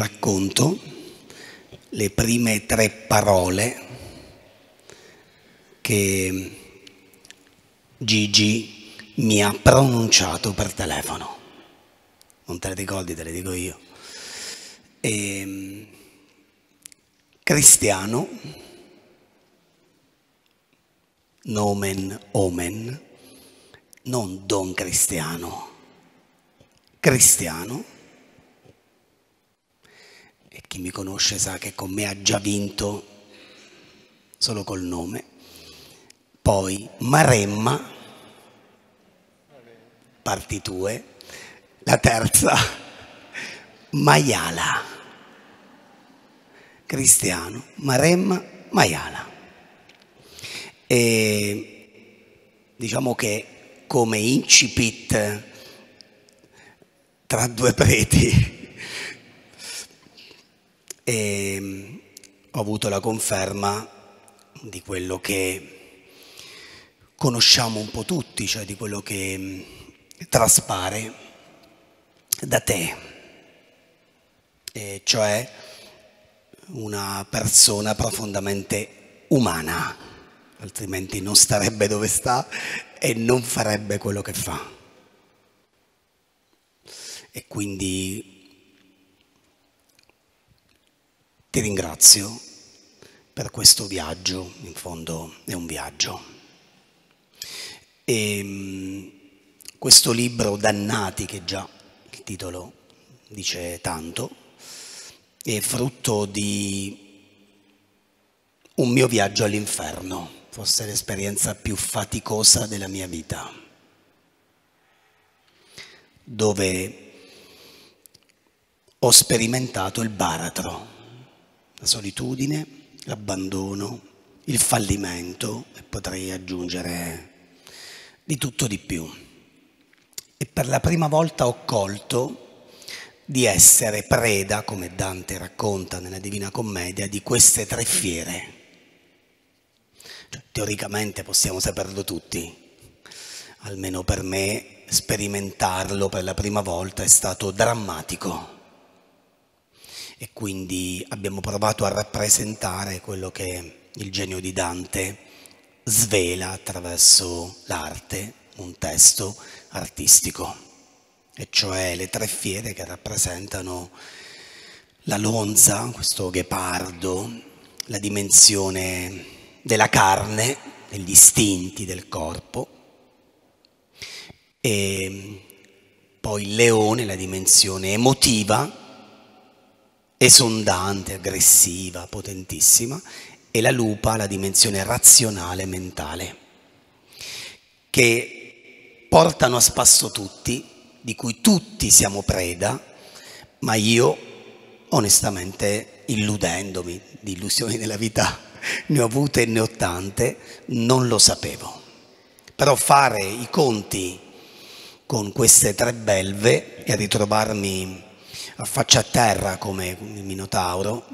racconto, le prime tre parole che Gigi mi ha pronunciato per telefono. Non te le ricordi, te le dico io. E, ehm, cristiano, nomen omen, non don cristiano, cristiano chi mi conosce sa che con me ha già vinto solo col nome. Poi Maremma, parti tue. La terza, Maiala. Cristiano, Maremma, Maiala. E diciamo che come incipit tra due preti e ehm, ho avuto la conferma di quello che conosciamo un po' tutti, cioè di quello che mm, traspare da te, e cioè una persona profondamente umana, altrimenti non starebbe dove sta e non farebbe quello che fa. E quindi Ti ringrazio per questo viaggio, in fondo è un viaggio. E ehm, questo libro Dannati, che già il titolo dice tanto, è frutto di un mio viaggio all'inferno, forse l'esperienza più faticosa della mia vita, dove ho sperimentato il baratro la solitudine, l'abbandono, il fallimento e potrei aggiungere di tutto di più. E per la prima volta ho colto di essere preda, come Dante racconta nella Divina Commedia, di queste tre fiere. Cioè, teoricamente possiamo saperlo tutti, almeno per me sperimentarlo per la prima volta è stato drammatico e quindi abbiamo provato a rappresentare quello che il genio di Dante svela attraverso l'arte, un testo artistico, e cioè le tre fiere che rappresentano la lonza, questo ghepardo, la dimensione della carne, degli istinti del corpo, e poi il leone, la dimensione emotiva, esondante, aggressiva, potentissima, e la lupa la dimensione razionale mentale, che portano a spasso tutti, di cui tutti siamo preda, ma io onestamente illudendomi di illusioni della vita, ne ho avute e ne ho tante, non lo sapevo. Però fare i conti con queste tre belve e ritrovarmi faccia a terra come il Minotauro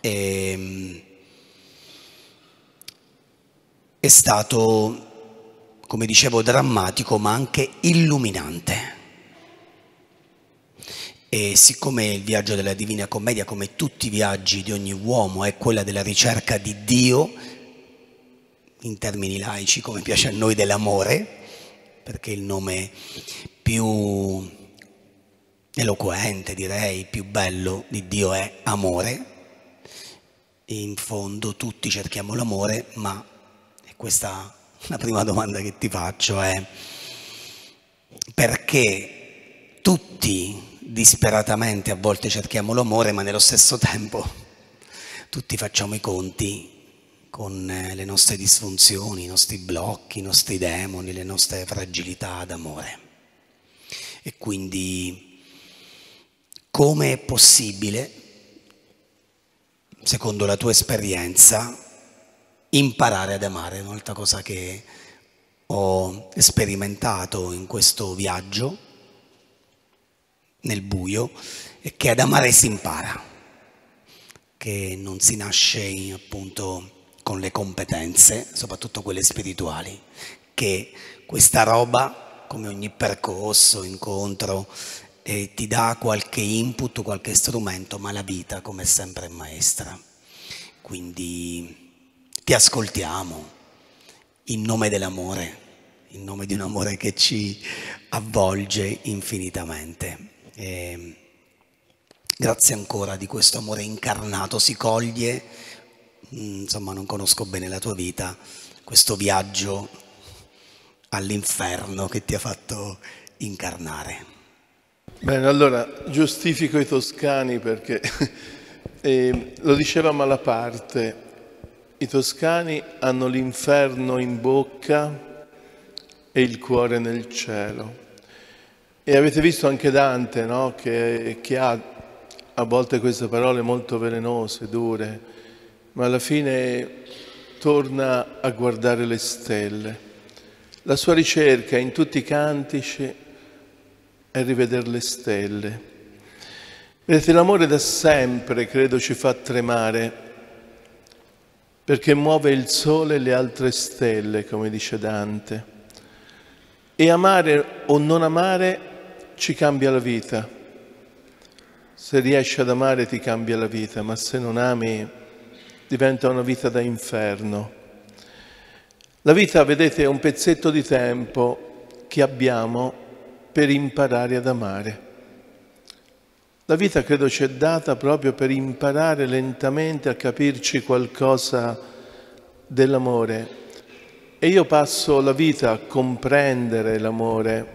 e, ehm, è stato, come dicevo, drammatico ma anche illuminante. E siccome il viaggio della Divina Commedia, come tutti i viaggi di ogni uomo, è quella della ricerca di Dio, in termini laici, come piace a noi, dell'amore, perché il nome più eloquente, direi, più bello di Dio è amore. E in fondo tutti cerchiamo l'amore, ma questa la prima domanda che ti faccio è perché tutti disperatamente a volte cerchiamo l'amore, ma nello stesso tempo tutti facciamo i conti con eh, le nostre disfunzioni, i nostri blocchi, i nostri demoni, le nostre fragilità d'amore. E quindi come è possibile, secondo la tua esperienza, imparare ad amare? Un'altra cosa che ho sperimentato in questo viaggio nel buio è che ad amare si impara, che non si nasce appunto con le competenze, soprattutto quelle spirituali, che questa roba, come ogni percorso, incontro, eh, ti dà qualche input, qualche strumento, ma la vita come sempre è maestra. Quindi ti ascoltiamo in nome dell'amore, in nome di un amore che ci avvolge infinitamente. E grazie ancora di questo amore incarnato si coglie, mm, insomma non conosco bene la tua vita, questo viaggio all'inferno che ti ha fatto incarnare. Bene, allora giustifico i toscani perché eh, lo diceva Malaparte, i toscani hanno l'inferno in bocca e il cuore nel cielo. E avete visto anche Dante no? che, che ha a volte queste parole molto velenose, dure, ma alla fine torna a guardare le stelle. La sua ricerca in tutti i cantici e rivedere le stelle. Vedete, l'amore da sempre, credo, ci fa tremare, perché muove il sole e le altre stelle, come dice Dante. E amare o non amare ci cambia la vita. Se riesci ad amare ti cambia la vita, ma se non ami diventa una vita da inferno. La vita, vedete, è un pezzetto di tempo che abbiamo per imparare ad amare. La vita credo ci è data proprio per imparare lentamente a capirci qualcosa dell'amore. E io passo la vita a comprendere l'amore.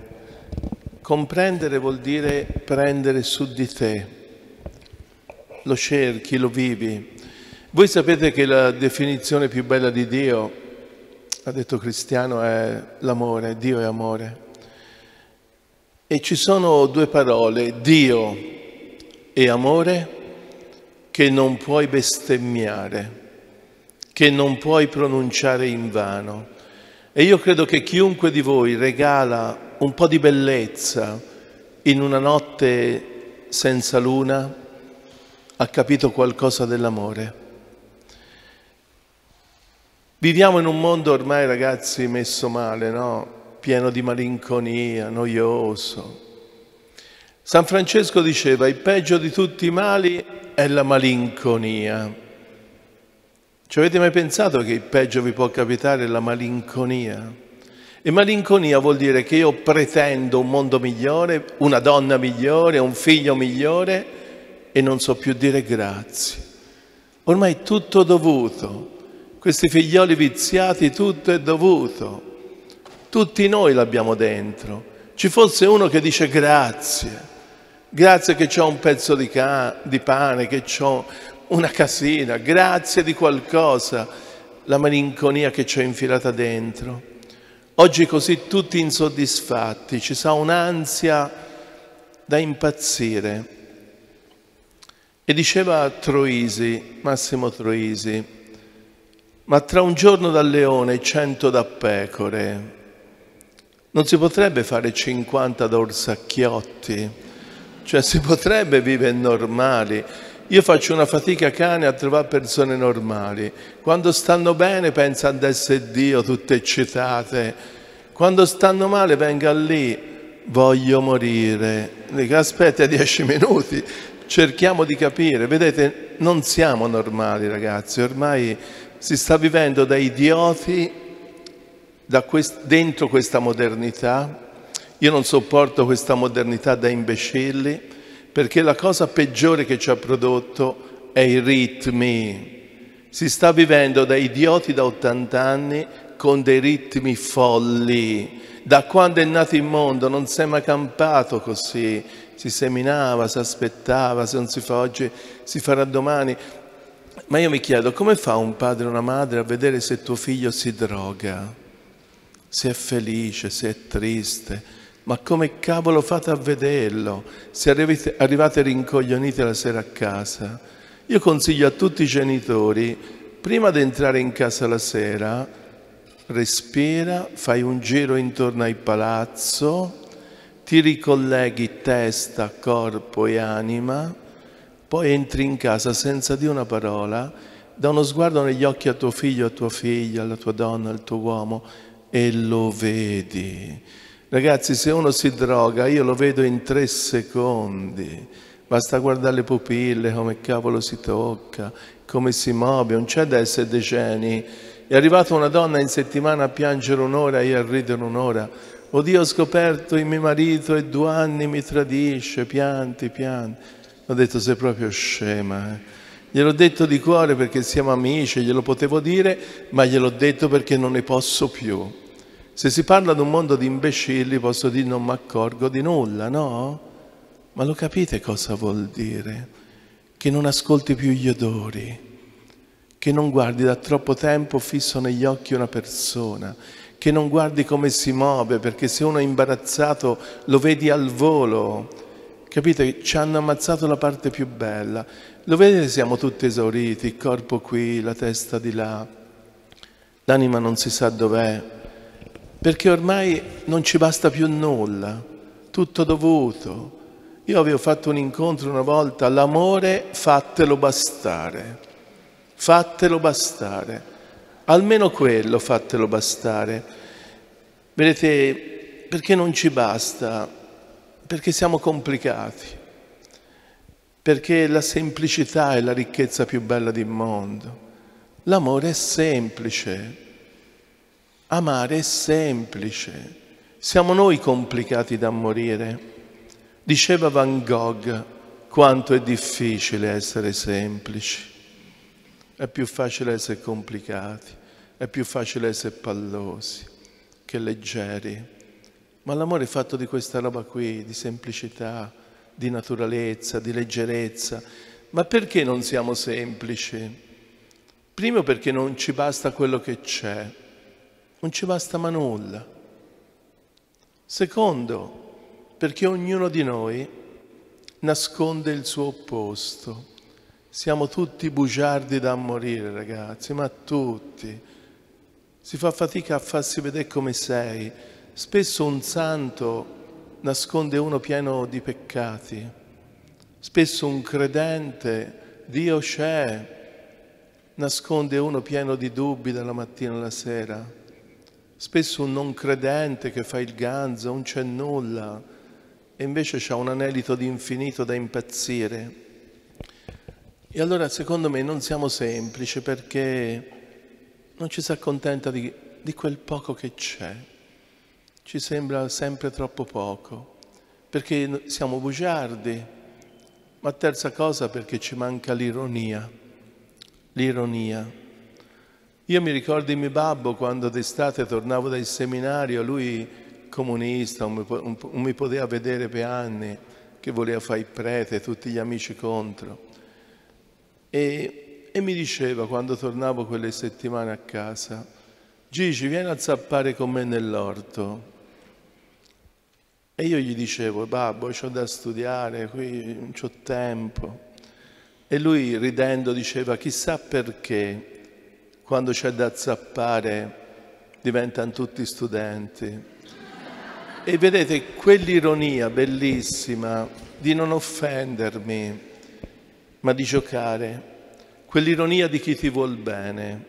Comprendere vuol dire prendere su di te. Lo cerchi, lo vivi. Voi sapete che la definizione più bella di Dio, ha detto Cristiano, è l'amore, Dio è amore. E ci sono due parole, Dio e amore, che non puoi bestemmiare, che non puoi pronunciare in vano. E io credo che chiunque di voi regala un po' di bellezza in una notte senza luna ha capito qualcosa dell'amore. Viviamo in un mondo ormai, ragazzi, messo male, no? pieno di malinconia, noioso. San Francesco diceva il peggio di tutti i mali è la malinconia. Ci avete mai pensato che il peggio vi può capitare è la malinconia? E malinconia vuol dire che io pretendo un mondo migliore, una donna migliore, un figlio migliore e non so più dire grazie. Ormai è tutto dovuto, questi figlioli viziati tutto è dovuto. Tutti noi l'abbiamo dentro. Ci fosse uno che dice grazie, grazie che ho un pezzo di, di pane, che ho una casina, grazie di qualcosa, la malinconia che ci ho infilata dentro. Oggi così tutti insoddisfatti, ci sa un'ansia da impazzire. E diceva Troisi, Massimo Troisi, ma tra un giorno da leone e cento da pecore, non si potrebbe fare 50 d'orsacchiotti, cioè si potrebbe vivere normali. Io faccio una fatica cane a trovare persone normali. Quando stanno bene pensano ad essere Dio, tutte eccitate. Quando stanno male venga lì, voglio morire. Dico, aspetta dieci minuti, cerchiamo di capire. Vedete, non siamo normali ragazzi, ormai si sta vivendo da idioti quest dentro questa modernità. Io non sopporto questa modernità da imbecilli perché la cosa peggiore che ci ha prodotto è i ritmi. Si sta vivendo da idioti da 80 anni con dei ritmi folli. Da quando è nato il mondo non si è mai campato così. Si seminava, si aspettava, se non si fa oggi si farà domani. Ma io mi chiedo come fa un padre o una madre a vedere se tuo figlio si droga? se è felice, se è triste, ma come cavolo fate a vederlo se arrivate, arrivate rincoglioniti la sera a casa? Io consiglio a tutti i genitori, prima di entrare in casa la sera, respira, fai un giro intorno al palazzo, ti ricolleghi testa, corpo e anima, poi entri in casa senza dire una parola, da uno sguardo negli occhi a tuo figlio, a tua figlia, alla tua donna, al tuo uomo, e lo vedi. Ragazzi, se uno si droga, io lo vedo in tre secondi. Basta guardare le pupille, come cavolo si tocca, come si muove, non c'è da essere decenni. È arrivata una donna in settimana a piangere un'ora e a ridere un'ora. Oddio, ho scoperto il mio marito e due anni mi tradisce, pianti, pianti. Ho detto, sei proprio scema. Eh? Gliel'ho detto di cuore perché siamo amici, glielo potevo dire, ma gliel'ho detto perché non ne posso più. Se si parla di un mondo di imbecilli posso dire non mi accorgo di nulla, no? Ma lo capite cosa vuol dire? Che non ascolti più gli odori, che non guardi da troppo tempo fisso negli occhi una persona, che non guardi come si muove, perché se uno è imbarazzato lo vedi al volo. Capite? Ci hanno ammazzato la parte più bella. Lo vedete, siamo tutti esauriti, il corpo qui, la testa di là, l'anima non si sa dov'è, perché ormai non ci basta più nulla, tutto dovuto. Io avevo fatto un incontro una volta, l'amore fatelo bastare, fatelo bastare, almeno quello fatelo bastare. Vedete, perché non ci basta? Perché siamo complicati, perché la semplicità è la ricchezza più bella del mondo. L'amore è semplice, Amare è semplice, siamo noi complicati da morire. Diceva Van Gogh quanto è difficile essere semplici, è più facile essere complicati, è più facile essere pallosi che leggeri. Ma l'amore è fatto di questa roba qui, di semplicità, di naturalezza, di leggerezza. Ma perché non siamo semplici? Primo perché non ci basta quello che c'è non ci basta ma nulla. Secondo, perché ognuno di noi nasconde il suo opposto. Siamo tutti bugiardi da morire, ragazzi, ma tutti. Si fa fatica a farsi vedere come sei. Spesso un santo nasconde uno pieno di peccati. Spesso un credente, Dio c'è, nasconde uno pieno di dubbi dalla mattina alla sera spesso un non credente che fa il ganzo, un c'è nulla, e invece c'ha un anelito di infinito da impazzire. E allora secondo me non siamo semplici perché non ci si accontenta di, di quel poco che c'è, ci sembra sempre troppo poco, perché siamo bugiardi, ma terza cosa perché ci manca l'ironia, l'ironia. Io mi ricordo mio babbo quando d'estate tornavo dal seminario, lui comunista, non mi poteva vedere per anni, che voleva fare il prete, tutti gli amici contro. E, e mi diceva quando tornavo quelle settimane a casa, Gigi vieni a zappare con me nell'orto. E io gli dicevo, babbo, ho da studiare, qui non ho tempo. E lui ridendo diceva, chissà perché quando c'è da zappare diventano tutti studenti. E vedete quell'ironia bellissima di non offendermi, ma di giocare, quell'ironia di chi ti vuol bene.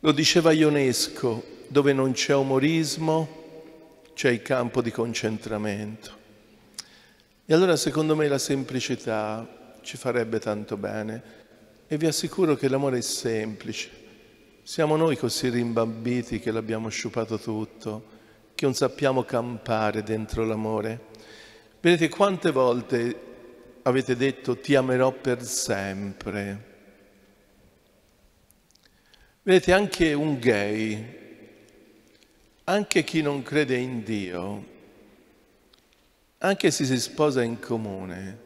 Lo diceva Ionesco, dove non c'è umorismo c'è il campo di concentramento. E allora secondo me la semplicità ci farebbe tanto bene. E vi assicuro che l'amore è semplice. Siamo noi così rimbambiti che l'abbiamo sciupato tutto, che non sappiamo campare dentro l'amore. Vedete quante volte avete detto ti amerò per sempre. Vedete anche un gay, anche chi non crede in Dio, anche se si sposa in comune,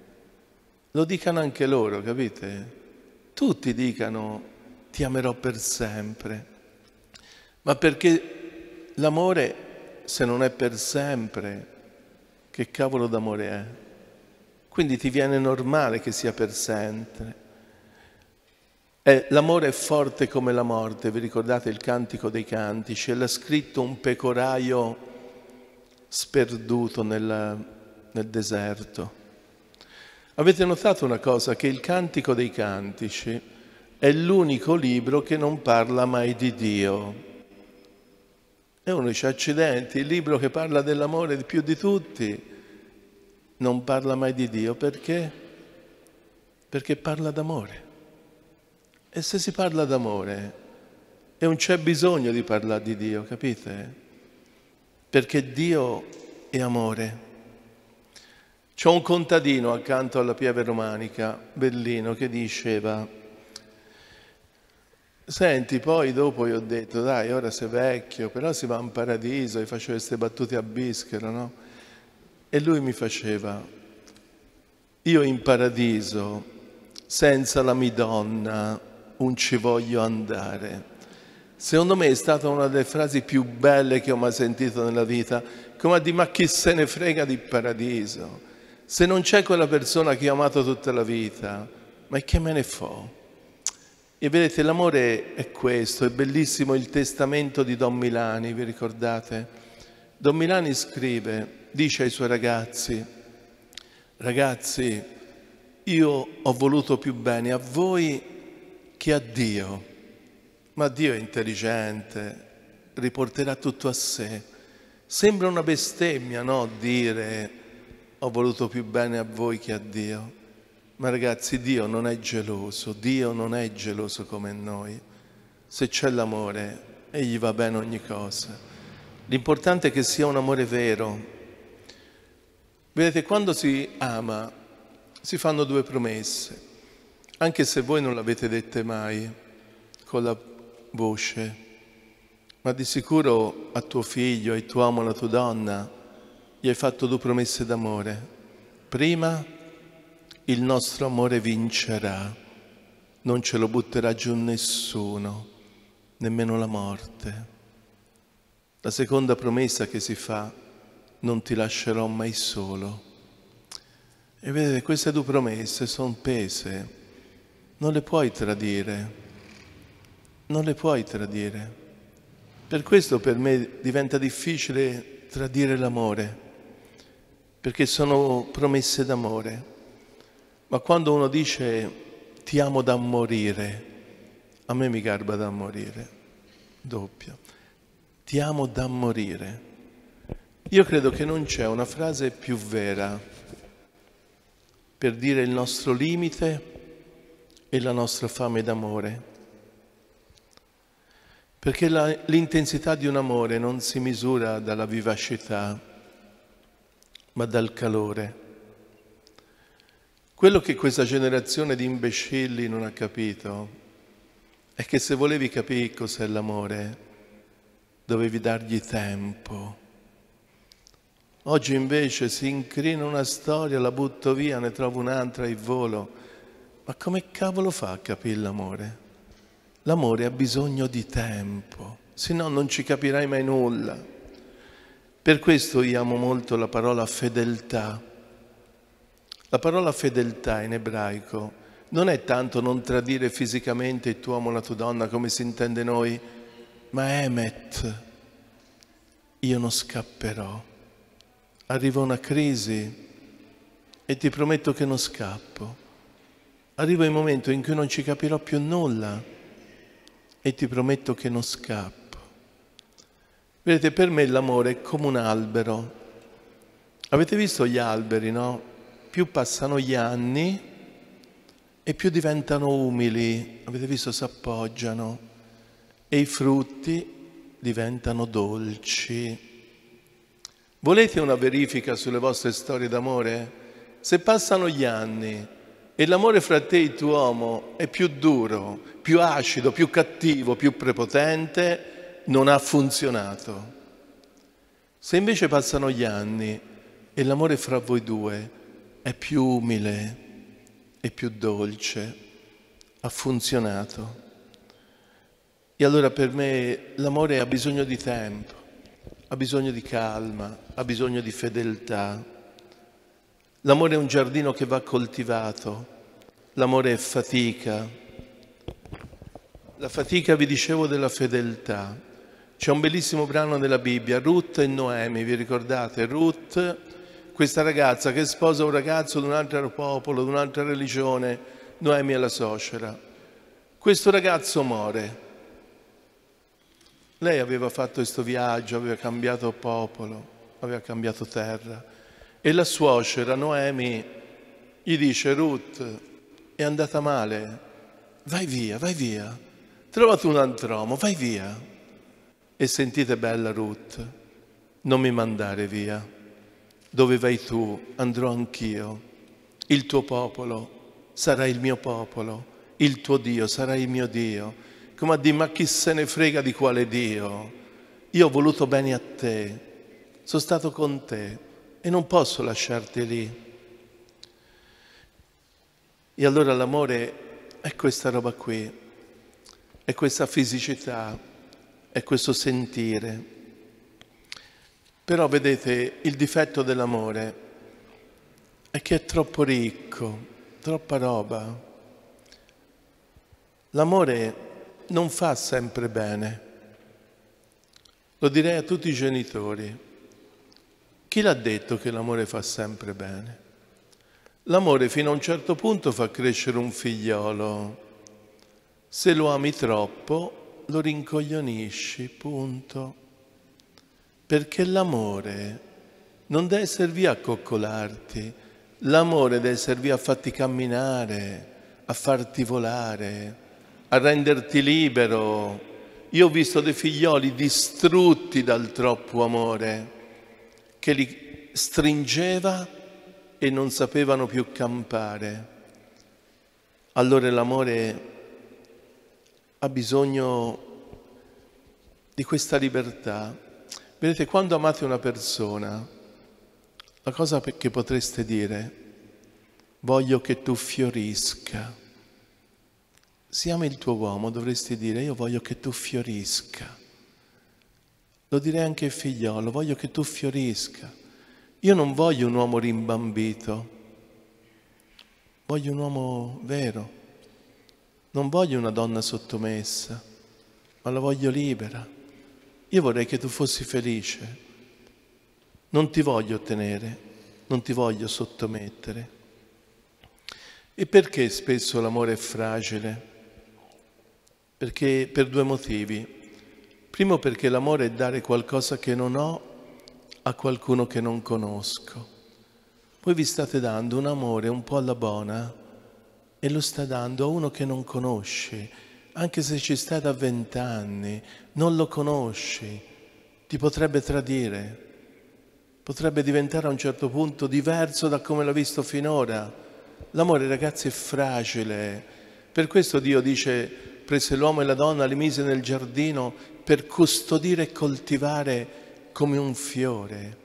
lo dicano anche loro, capite? Tutti dicano ti amerò per sempre, ma perché l'amore se non è per sempre, che cavolo d'amore è? Quindi ti viene normale che sia per sempre. Eh, l'amore è forte come la morte, vi ricordate il cantico dei cantici? l'ha scritto un pecoraio sperduto nel, nel deserto. Avete notato una cosa? Che il Cantico dei Cantici è l'unico libro che non parla mai di Dio. E uno dice, accidenti, il libro che parla dell'amore più di tutti non parla mai di Dio perché? Perché parla d'amore. E se si parla d'amore, e non c'è bisogno di parlare di Dio, capite? Perché Dio è amore. C'è un contadino accanto alla Pieve Romanica, Bellino, che diceva, senti, poi dopo gli ho detto, dai, ora sei vecchio, però si va in paradiso, e faccio queste battute a bischero, no? E lui mi faceva, io in paradiso, senza la donna, un ci voglio andare. Secondo me è stata una delle frasi più belle che ho mai sentito nella vita, come a dire ma chi se ne frega di paradiso se non c'è quella persona che ho amato tutta la vita, ma che me ne fo? E vedete, l'amore è questo, è bellissimo il testamento di Don Milani, vi ricordate? Don Milani scrive, dice ai suoi ragazzi, ragazzi, io ho voluto più bene a voi che a Dio, ma Dio è intelligente, riporterà tutto a sé. Sembra una bestemmia, no, dire ho voluto più bene a voi che a Dio. Ma ragazzi, Dio non è geloso, Dio non è geloso come noi. Se c'è l'amore, egli va bene ogni cosa. L'importante è che sia un amore vero. Vedete, quando si ama, si fanno due promesse, anche se voi non l'avete dette mai con la voce, ma di sicuro a tuo figlio, ai tuo amo, alla tua donna, gli hai fatto due promesse d'amore. Prima, il nostro amore vincerà, non ce lo butterà giù nessuno, nemmeno la morte. La seconda promessa che si fa, non ti lascerò mai solo. E vedete, queste due promesse sono pese, non le puoi tradire, non le puoi tradire. Per questo per me diventa difficile tradire l'amore perché sono promesse d'amore. Ma quando uno dice ti amo da morire, a me mi garba da morire, doppio, ti amo da morire. Io credo che non c'è una frase più vera per dire il nostro limite e la nostra fame d'amore. Perché l'intensità di un amore non si misura dalla vivacità, ma dal calore. Quello che questa generazione di imbecilli non ha capito è che se volevi capire cos'è l'amore, dovevi dargli tempo. Oggi invece si incrina una storia, la butto via, ne trovo un'altra e volo. Ma come cavolo fa a capire l'amore? L'amore ha bisogno di tempo, se no non ci capirai mai nulla. Per questo io amo molto la parola fedeltà. La parola fedeltà in ebraico non è tanto non tradire fisicamente il tuo uomo o la tua donna come si intende noi, ma emet, io non scapperò. Arriva una crisi e ti prometto che non scappo. Arriva il momento in cui non ci capirò più nulla e ti prometto che non scappo. Vedete, per me l'amore è come un albero. Avete visto gli alberi, no? Più passano gli anni e più diventano umili. Avete visto, si appoggiano e i frutti diventano dolci. Volete una verifica sulle vostre storie d'amore? Se passano gli anni e l'amore fra te e il tuo uomo è più duro, più acido, più cattivo, più prepotente, non ha funzionato. Se invece passano gli anni e l'amore fra voi due è più umile, è più dolce, ha funzionato. E allora per me l'amore ha bisogno di tempo, ha bisogno di calma, ha bisogno di fedeltà. L'amore è un giardino che va coltivato, l'amore è fatica. La fatica, vi dicevo, della fedeltà. C'è un bellissimo brano della Bibbia, Ruth e Noemi, vi ricordate? Ruth, questa ragazza che sposa un ragazzo di un altro popolo, di un'altra religione, Noemi è la suocera. Questo ragazzo muore. Lei aveva fatto questo viaggio, aveva cambiato popolo, aveva cambiato terra. E la suocera, Noemi, gli dice, Ruth, è andata male, vai via, vai via, trovate un altro uomo, vai via. E sentite bella Ruth, non mi mandare via. Dove vai tu, andrò anch'io. Il tuo popolo sarà il mio popolo, il tuo Dio sarà il mio Dio. Come a dire, ma chi se ne frega di quale Dio? Io ho voluto bene a te, sono stato con te e non posso lasciarti lì. E allora l'amore è questa roba qui, è questa fisicità, è questo sentire. Però vedete, il difetto dell'amore è che è troppo ricco, troppa roba. L'amore non fa sempre bene. Lo direi a tutti i genitori. Chi l'ha detto che l'amore fa sempre bene? L'amore fino a un certo punto fa crescere un figliolo. Se lo ami troppo, lo rincoglionisci, punto. Perché l'amore non deve servire a coccolarti, l'amore deve servire a farti camminare, a farti volare, a renderti libero. Io ho visto dei figlioli distrutti dal troppo amore che li stringeva e non sapevano più campare. Allora l'amore ha bisogno di questa libertà. Vedete, quando amate una persona, la cosa che potreste dire, voglio che tu fiorisca. Se ami il tuo uomo dovresti dire, io voglio che tu fiorisca. Lo direi anche ai figliolo, voglio che tu fiorisca. Io non voglio un uomo rimbambito, voglio un uomo vero, non voglio una donna sottomessa, ma la voglio libera. Io vorrei che tu fossi felice. Non ti voglio tenere, non ti voglio sottomettere. E perché spesso l'amore è fragile? Perché, per due motivi. Primo perché l'amore è dare qualcosa che non ho a qualcuno che non conosco. Voi vi state dando un amore un po' alla buona, e lo sta dando a uno che non conosce, anche se ci sta da vent'anni, non lo conosci, ti potrebbe tradire, potrebbe diventare a un certo punto diverso da come l'ha visto finora. L'amore, ragazzi, è fragile. Per questo Dio dice, prese l'uomo e la donna, li mise nel giardino per custodire e coltivare come un fiore.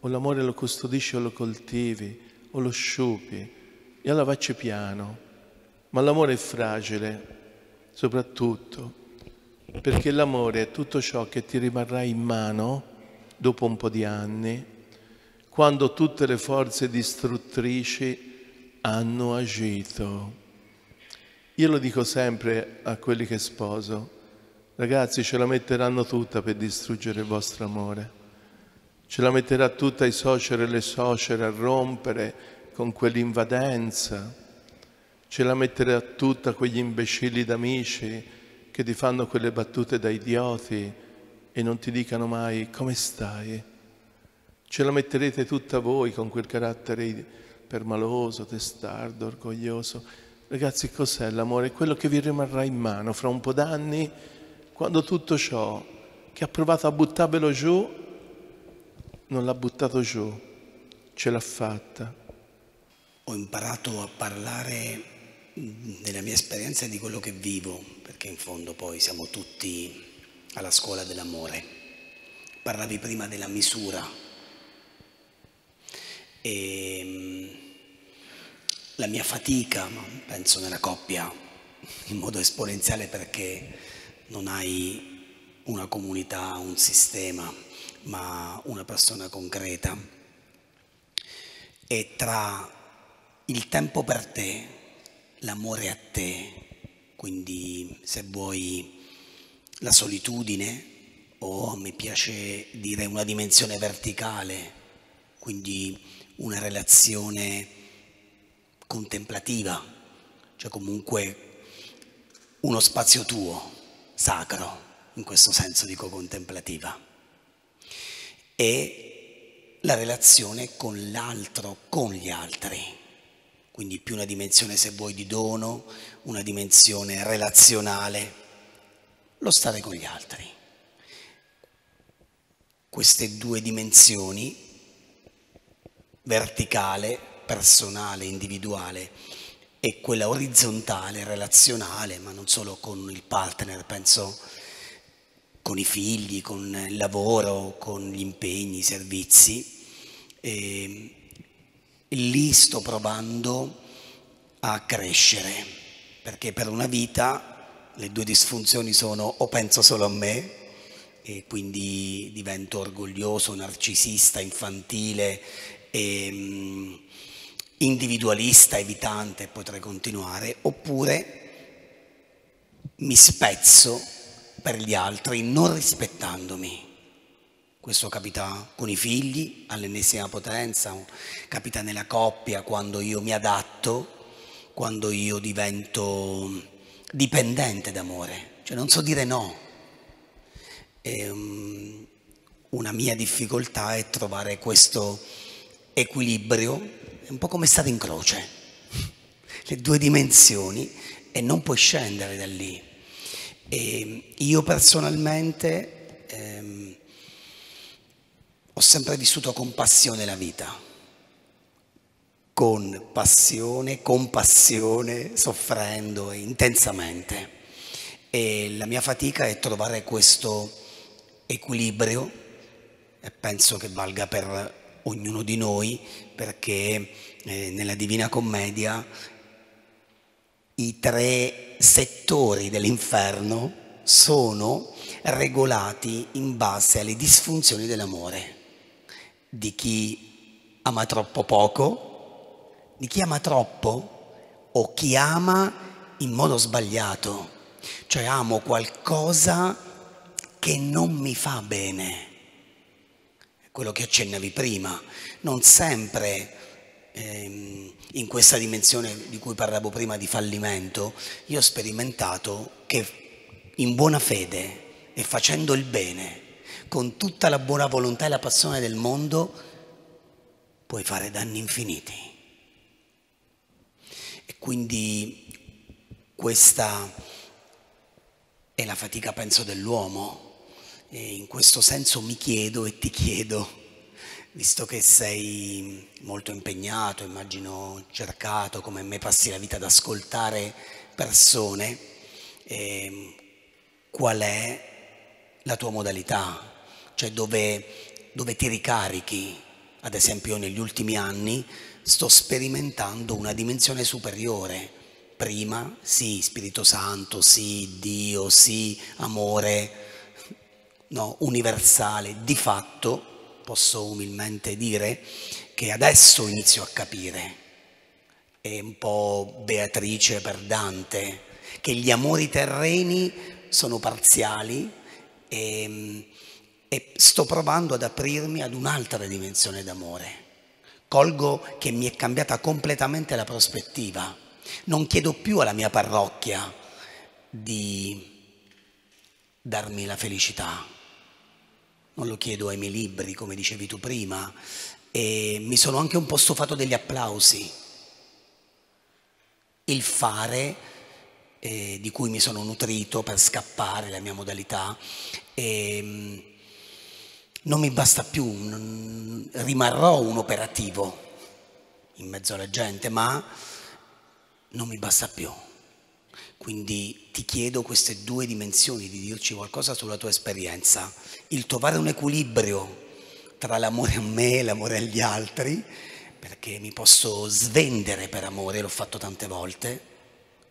O l'amore lo custodisci o lo coltivi, o lo sciupi e allora facci piano, ma l'amore è fragile, soprattutto, perché l'amore è tutto ciò che ti rimarrà in mano dopo un po' di anni, quando tutte le forze distruttrici hanno agito. Io lo dico sempre a quelli che sposo, ragazzi ce la metteranno tutta per distruggere il vostro amore, ce la metterà tutta i suoceri e le suocere a rompere con quell'invadenza, ce la mettere a tutta quegli imbecilli d'amici che ti fanno quelle battute da idioti e non ti dicano mai come stai. Ce la metterete tutta voi con quel carattere permaloso, testardo, orgoglioso. Ragazzi, cos'è l'amore? Quello che vi rimarrà in mano fra un po' d'anni, quando tutto ciò che ha provato a buttarvelo giù, non l'ha buttato giù, ce l'ha fatta ho imparato a parlare della mia esperienza e di quello che vivo, perché in fondo poi siamo tutti alla scuola dell'amore. Parlavi prima della misura e ehm, la mia fatica, penso nella coppia, in modo esponenziale perché non hai una comunità, un sistema, ma una persona concreta. E tra il tempo per te, l'amore a te, quindi se vuoi la solitudine o oh, mi piace dire una dimensione verticale, quindi una relazione contemplativa, cioè comunque uno spazio tuo, sacro, in questo senso dico contemplativa. E la relazione con l'altro, con gli altri quindi più una dimensione se vuoi di dono, una dimensione relazionale, lo stare con gli altri. Queste due dimensioni, verticale, personale, individuale, e quella orizzontale, relazionale, ma non solo con il partner, penso con i figli, con il lavoro, con gli impegni, i servizi. E ehm, lì sto provando a crescere, perché per una vita le due disfunzioni sono o penso solo a me e quindi divento orgoglioso, narcisista, infantile, e, ehm, individualista, evitante, potrei continuare, oppure mi spezzo per gli altri non rispettandomi. Questo capita con i figli all'ennesima potenza, capita nella coppia quando io mi adatto, quando io divento dipendente d'amore, cioè non so dire no. E, um, una mia difficoltà è trovare questo equilibrio, è un po' come stare in croce, le due dimensioni e non puoi scendere da lì. E ehm, io personalmente ehm, ho sempre vissuto con passione la vita, con passione, con passione, soffrendo intensamente. E la mia fatica è trovare questo equilibrio e penso che valga per ognuno di noi perché eh, nella Divina Commedia i tre settori dell'inferno sono regolati in base alle disfunzioni dell'amore di chi ama troppo poco, di chi ama troppo o chi ama in modo sbagliato. Cioè amo qualcosa che non mi fa bene. Quello che accennavi prima, non sempre ehm, in questa dimensione di cui parlavo prima di fallimento, io ho sperimentato che in buona fede e facendo il bene con tutta la buona volontà e la passione del mondo puoi fare danni infiniti. E quindi questa è la fatica, penso, dell'uomo. E in questo senso mi chiedo e ti chiedo, visto che sei molto impegnato, immagino cercato, come me passi la vita ad ascoltare persone, eh, qual è la tua modalità, cioè dove, dove ti ricarichi. Ad esempio negli ultimi anni sto sperimentando una dimensione superiore. Prima sì, Spirito Santo, sì, Dio, sì, amore, no, universale. Di fatto posso umilmente dire che adesso inizio a capire è un po' Beatrice per Dante, che gli amori terreni sono parziali e, e sto provando ad aprirmi ad un'altra dimensione d'amore. Colgo che mi è cambiata completamente la prospettiva. Non chiedo più alla mia parrocchia di darmi la felicità. Non lo chiedo ai miei libri, come dicevi tu prima, e mi sono anche un po' stufato degli applausi. Il fare eh, di cui mi sono nutrito per scappare, la mia modalità, e, ehm, non mi basta più, rimarrò un operativo in mezzo alla gente, ma non mi basta più. Quindi ti chiedo queste due dimensioni di dirci qualcosa sulla tua esperienza, il trovare un equilibrio tra l'amore a me e l'amore agli altri, perché mi posso svendere per amore, l'ho fatto tante volte,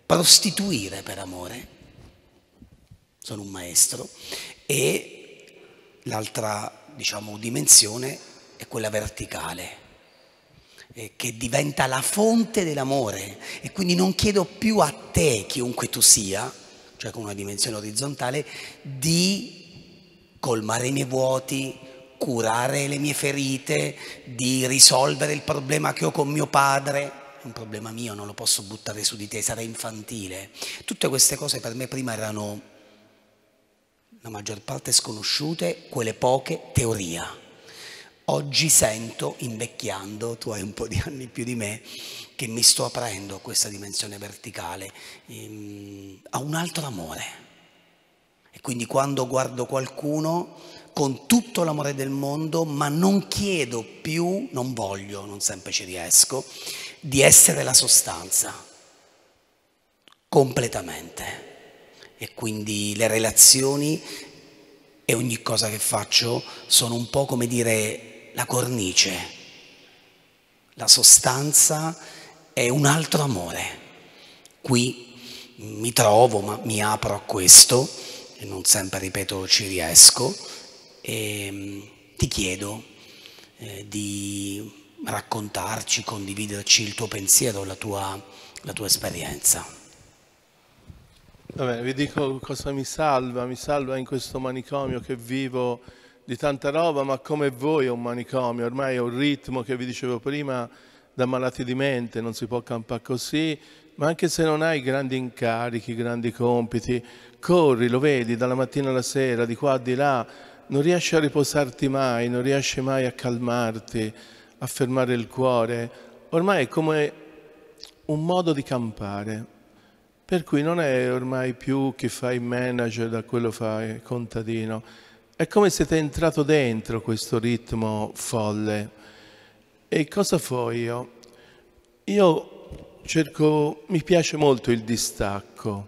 prostituire per amore, sono un maestro, e l'altra diciamo, dimensione è quella verticale, eh, che diventa la fonte dell'amore. E quindi non chiedo più a te, chiunque tu sia, cioè con una dimensione orizzontale, di colmare i miei vuoti, curare le mie ferite, di risolvere il problema che ho con mio padre. È un problema mio, non lo posso buttare su di te, sarà infantile. Tutte queste cose per me prima erano la maggior parte sconosciute, quelle poche, teoria. Oggi sento, invecchiando, tu hai un po' di anni più di me, che mi sto aprendo a questa dimensione verticale, ehm, a un altro amore. E quindi quando guardo qualcuno con tutto l'amore del mondo, ma non chiedo più, non voglio, non sempre ci riesco, di essere la sostanza, completamente e quindi le relazioni e ogni cosa che faccio sono un po' come dire la cornice, la sostanza è un altro amore. Qui mi trovo, ma mi apro a questo, e non sempre, ripeto, ci riesco, e mm, ti chiedo eh, di raccontarci, condividerci il tuo pensiero, la tua, la tua esperienza. Vabbè, vi dico cosa mi salva, mi salva in questo manicomio che vivo di tanta roba, ma come voi è un manicomio, ormai è un ritmo che vi dicevo prima da malati di mente, non si può campare così, ma anche se non hai grandi incarichi, grandi compiti, corri, lo vedi dalla mattina alla sera, di qua, di là, non riesci a riposarti mai, non riesci mai a calmarti, a fermare il cuore, ormai è come un modo di campare, per cui non è ormai più chi fa il manager da quello fa il contadino. È come se ti è entrato dentro questo ritmo folle. E cosa fo io? Io cerco, mi piace molto il distacco.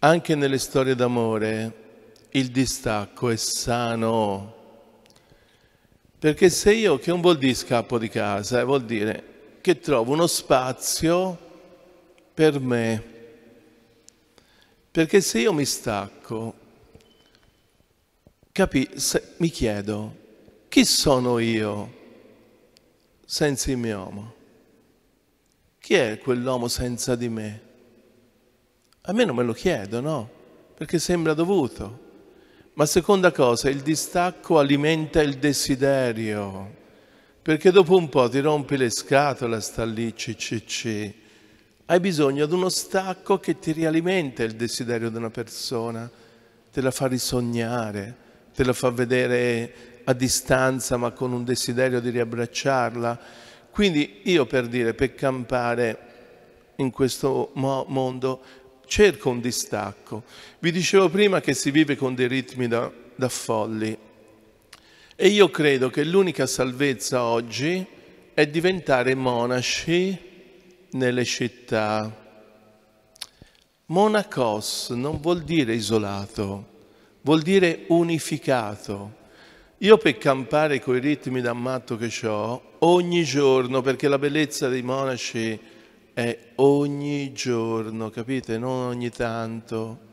Anche nelle storie d'amore il distacco è sano. Perché se io, che non vuol dire scappo di casa, eh, vuol dire che trovo uno spazio per me, perché se io mi stacco, capi, se, mi chiedo, chi sono io senza il mio uomo? Chi è quell'uomo senza di me? A me non me lo chiedo, no? Perché sembra dovuto. Ma seconda cosa, il distacco alimenta il desiderio, perché dopo un po' ti rompi le scatole sta lì, ccc. Hai bisogno di uno stacco che ti rialimenta il desiderio di una persona, te la fa risognare, te la fa vedere a distanza ma con un desiderio di riabbracciarla. Quindi io per dire, per campare in questo mo mondo, cerco un distacco. Vi dicevo prima che si vive con dei ritmi da, da folli e io credo che l'unica salvezza oggi è diventare monaci nelle città. Monacos non vuol dire isolato, vuol dire unificato. Io per campare coi ritmi da matto che ho, ogni giorno, perché la bellezza dei monaci è ogni giorno, capite? Non ogni tanto.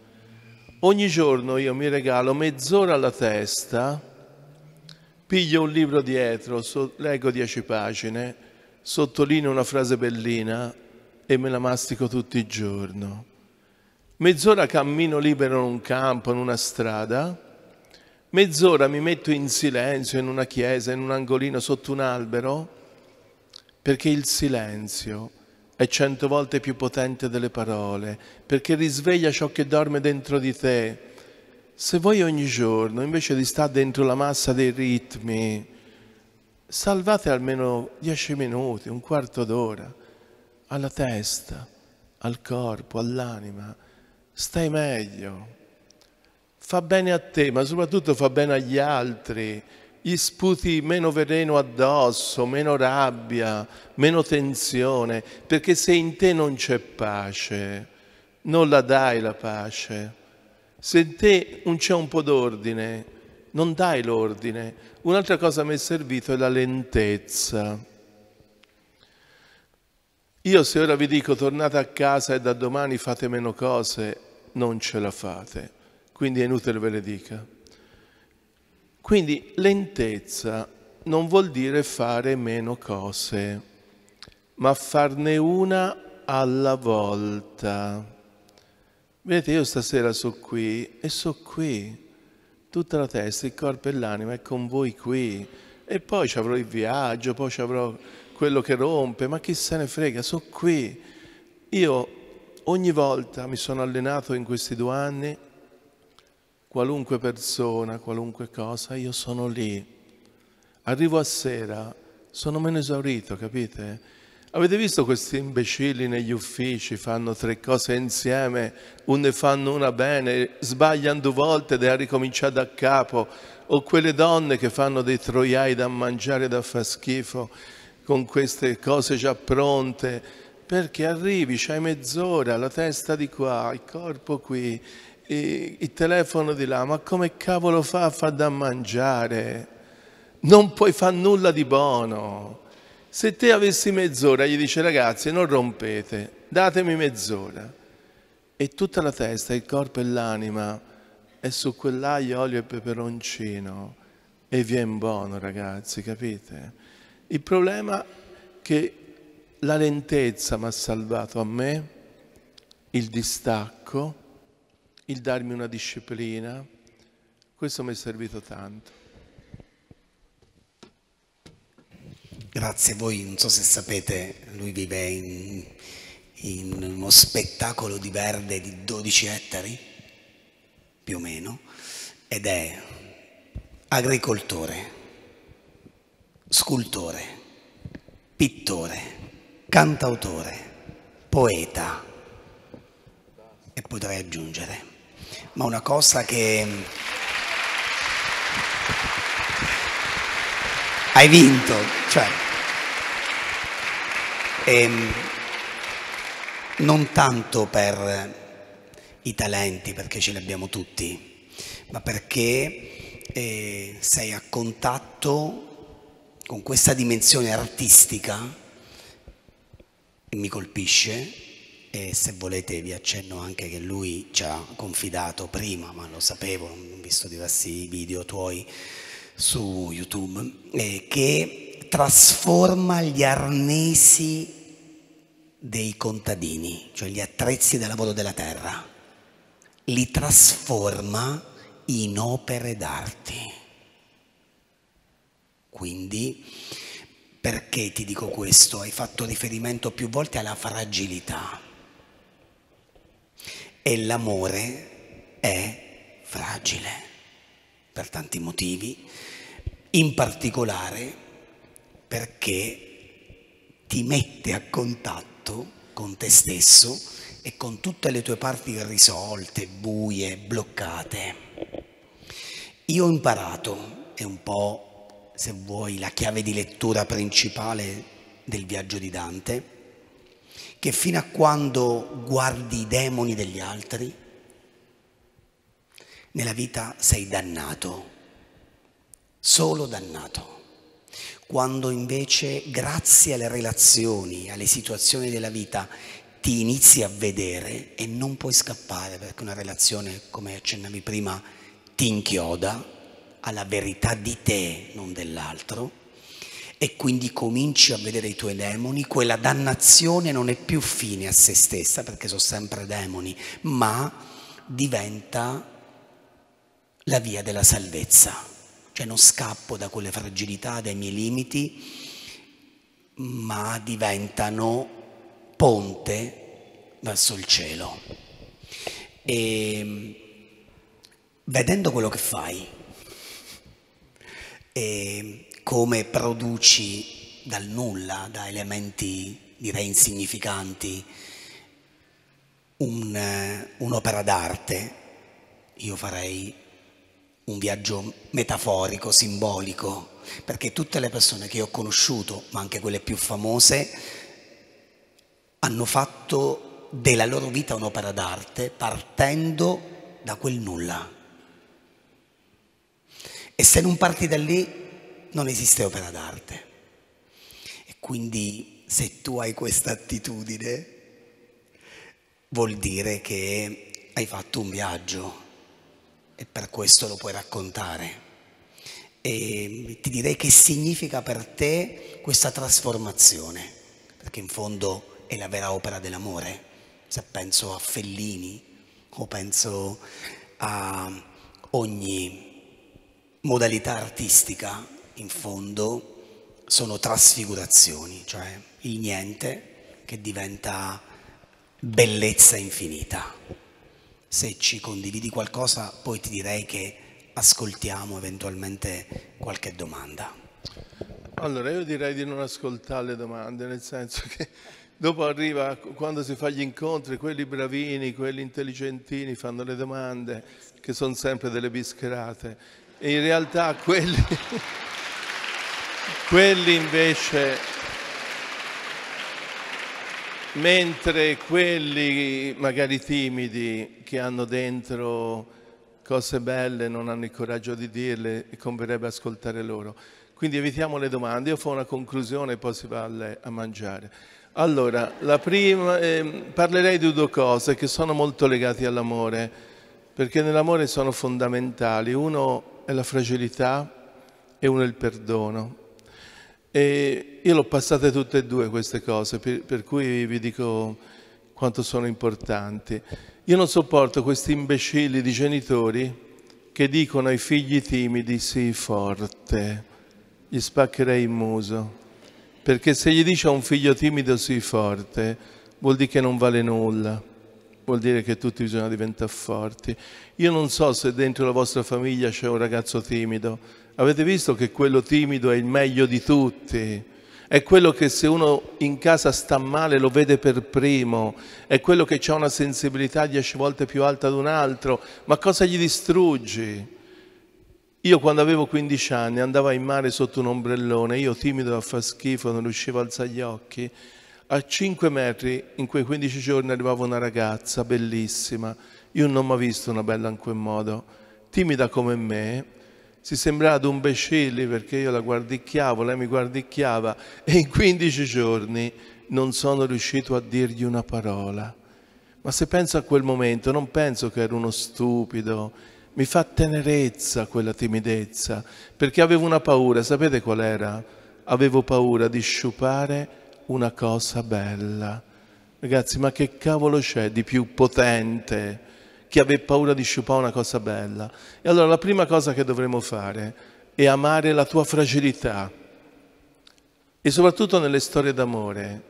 Ogni giorno io mi regalo mezz'ora alla testa, piglio un libro dietro, leggo dieci pagine sottolineo una frase bellina e me la mastico tutti i giorni. Mezz'ora cammino libero in un campo, in una strada, mezz'ora mi metto in silenzio in una chiesa, in un angolino sotto un albero, perché il silenzio è cento volte più potente delle parole, perché risveglia ciò che dorme dentro di te. Se vuoi ogni giorno, invece di stare dentro la massa dei ritmi, salvate almeno dieci minuti, un quarto d'ora, alla testa, al corpo, all'anima, stai meglio, fa bene a te, ma soprattutto fa bene agli altri, gli sputi meno veleno addosso, meno rabbia, meno tensione, perché se in te non c'è pace, non la dai la pace. Se in te non c'è un po' d'ordine, non dai l'ordine. Un'altra cosa mi è servito è la lentezza. Io se ora vi dico tornate a casa e da domani fate meno cose, non ce la fate, quindi è inutile ve le dica. Quindi lentezza non vuol dire fare meno cose, ma farne una alla volta. Vedete, io stasera sono qui e sono qui tutta la testa, il corpo e l'anima è con voi qui. E poi ci avrò il viaggio, poi ci avrò quello che rompe, ma chi se ne frega, sono qui. Io ogni volta mi sono allenato in questi due anni, qualunque persona, qualunque cosa, io sono lì. Arrivo a sera, sono meno esaurito, capite? Avete visto questi imbecilli negli uffici, fanno tre cose insieme, ne fanno una bene, sbagliano due volte ed è ricominciare da capo, o quelle donne che fanno dei troiai da mangiare da fa schifo, con queste cose già pronte, perché arrivi, c'hai mezz'ora, la testa di qua, il corpo qui, il telefono di là, ma come cavolo fa a far da mangiare? Non puoi fare nulla di buono se te avessi mezz'ora, gli dice ragazzi, non rompete, datemi mezz'ora. E tutta la testa, il corpo e l'anima è su quell'aglio, olio e peperoncino e vi buono ragazzi, capite? Il problema è che la lentezza mi ha salvato a me, il distacco, il darmi una disciplina, questo mi è servito tanto. Grazie, voi non so se sapete, lui vive in, in uno spettacolo di verde di 12 ettari, più o meno, ed è agricoltore, scultore, pittore, cantautore, poeta e potrei aggiungere. Ma una cosa che... Hai vinto, cioè... E ehm, non tanto per i talenti, perché ce li abbiamo tutti, ma perché eh, sei a contatto con questa dimensione artistica e mi colpisce e se volete vi accenno anche che lui ci ha confidato prima, ma lo sapevo, ho visto diversi video tuoi su YouTube, eh, che trasforma gli arnesi dei contadini, cioè gli attrezzi da lavoro della terra, li trasforma in opere d'arte. Quindi, perché ti dico questo? Hai fatto riferimento più volte alla fragilità. E l'amore è fragile per tanti motivi, in particolare perché ti mette a contatto contatto con te stesso e con tutte le tue parti irrisolte, buie, bloccate. Io ho imparato, è un po', se vuoi, la chiave di lettura principale del viaggio di Dante, che fino a quando guardi i demoni degli altri, nella vita sei dannato, solo dannato quando invece grazie alle relazioni, alle situazioni della vita, ti inizi a vedere e non puoi scappare perché una relazione, come accennavi prima, ti inchioda alla verità di te, non dell'altro, e quindi cominci a vedere i tuoi demoni, quella dannazione non è più fine a se stessa, perché sono sempre demoni, ma diventa la via della salvezza cioè non scappo da quelle fragilità, dai miei limiti, ma diventano ponte verso il cielo. E ehm, vedendo quello che fai, e ehm, come produci dal nulla, da elementi direi insignificanti, un, eh, un'opera d'arte, io farei un viaggio metaforico, simbolico, perché tutte le persone che ho conosciuto, ma anche quelle più famose, hanno fatto della loro vita un'opera d'arte partendo da quel nulla. E se non parti da lì non esiste opera d'arte. E quindi se tu hai questa attitudine vuol dire che hai fatto un viaggio e per questo lo puoi raccontare. E ti direi che significa per te questa trasformazione, perché in fondo è la vera opera dell'amore. Se penso a Fellini o penso a ogni modalità artistica, in fondo sono trasfigurazioni, cioè il niente che diventa bellezza infinita se ci condividi qualcosa poi ti direi che ascoltiamo eventualmente qualche domanda. Allora io direi di non ascoltare le domande, nel senso che dopo arriva quando si fa gli incontri, quelli bravini, quelli intelligentini fanno le domande che sono sempre delle bischerate e in realtà quelli, quelli invece mentre quelli magari timidi che hanno dentro cose belle non hanno il coraggio di dirle e converrebbe ascoltare loro. Quindi evitiamo le domande, io faccio una conclusione e poi si va a, mangiare. Allora, prima, eh, parlerei di due cose che sono molto legate all'amore, perché nell'amore sono fondamentali. Uno è la fragilità e uno è il perdono. E io l'ho passate tutte e due queste cose, per, per cui vi dico quanto sono importanti. Io non sopporto questi imbecilli di genitori che dicono ai figli timidi sii forte, gli spaccherei il muso. Perché se gli dice a un figlio timido sii forte, vuol dire che non vale nulla vuol dire che tutti bisogna diventare forti. Io non so se dentro la vostra famiglia c'è un ragazzo timido. Avete visto che quello timido è il meglio di tutti? È quello che se uno in casa sta male lo vede per primo, è quello che ha una sensibilità dieci volte più alta di un altro, ma cosa gli distruggi? Io quando avevo 15 anni andavo in mare sotto un ombrellone, io timido a far schifo, non riuscivo a alzare gli occhi, a 5 metri in quei 15 giorni arrivava una ragazza bellissima, io non mi ho visto una bella in quel modo, timida come me, si sembrava ad un bescelli perché io la guardicchiavo, lei mi guardicchiava e in 15 giorni non sono riuscito a dirgli una parola. Ma se penso a quel momento, non penso che ero uno stupido, mi fa tenerezza quella timidezza, perché avevo una paura, sapete qual era? Avevo paura di sciupare una cosa bella. Ragazzi, ma che cavolo c'è di più potente che aver paura di sciupare una cosa bella? E allora la prima cosa che dovremmo fare è amare la tua fragilità. E soprattutto nelle storie d'amore,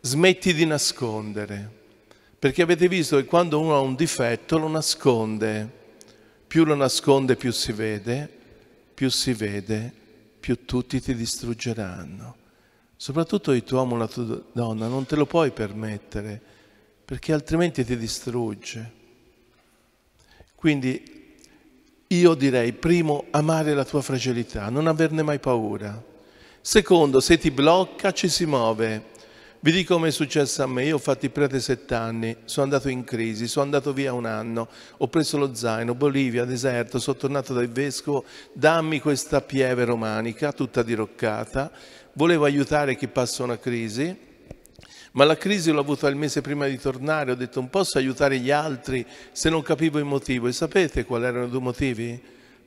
smetti di nascondere. Perché avete visto che quando uno ha un difetto lo nasconde. Più lo nasconde più si vede, più si vede, più tutti ti distruggeranno soprattutto il tuo uomo, la tua donna, non te lo puoi permettere, perché altrimenti ti distrugge. Quindi io direi, primo, amare la tua fragilità, non averne mai paura. Secondo, se ti blocca, ci si muove. Vi dico come è successo a me, io ho fatto i prete sette anni, sono andato in crisi, sono andato via un anno, ho preso lo zaino, Bolivia, deserto, sono tornato dal vescovo, dammi questa pieve romanica tutta diroccata, volevo aiutare chi passa una crisi, ma la crisi l'ho avuta il mese prima di tornare, ho detto non posso aiutare gli altri se non capivo il motivo. E sapete quali erano i due motivi?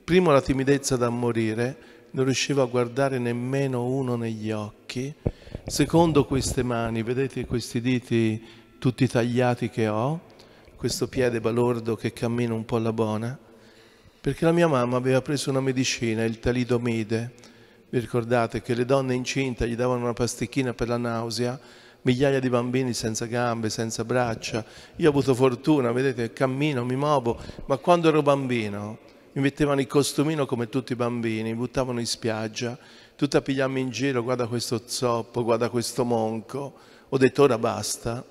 Primo la timidezza da morire, non riuscivo a guardare nemmeno uno negli occhi. Secondo queste mani, vedete questi diti tutti tagliati che ho, questo piede balordo che cammina un po' alla buona, perché la mia mamma aveva preso una medicina, il talidomide, vi ricordate che le donne incinte gli davano una pasticchina per la nausea? Migliaia di bambini senza gambe, senza braccia. Io ho avuto fortuna, vedete, cammino, mi muovo, ma quando ero bambino mi mettevano il costumino come tutti i bambini, mi buttavano in spiaggia, tutta pigliammi in giro, guarda questo zoppo, guarda questo monco. Ho detto ora basta.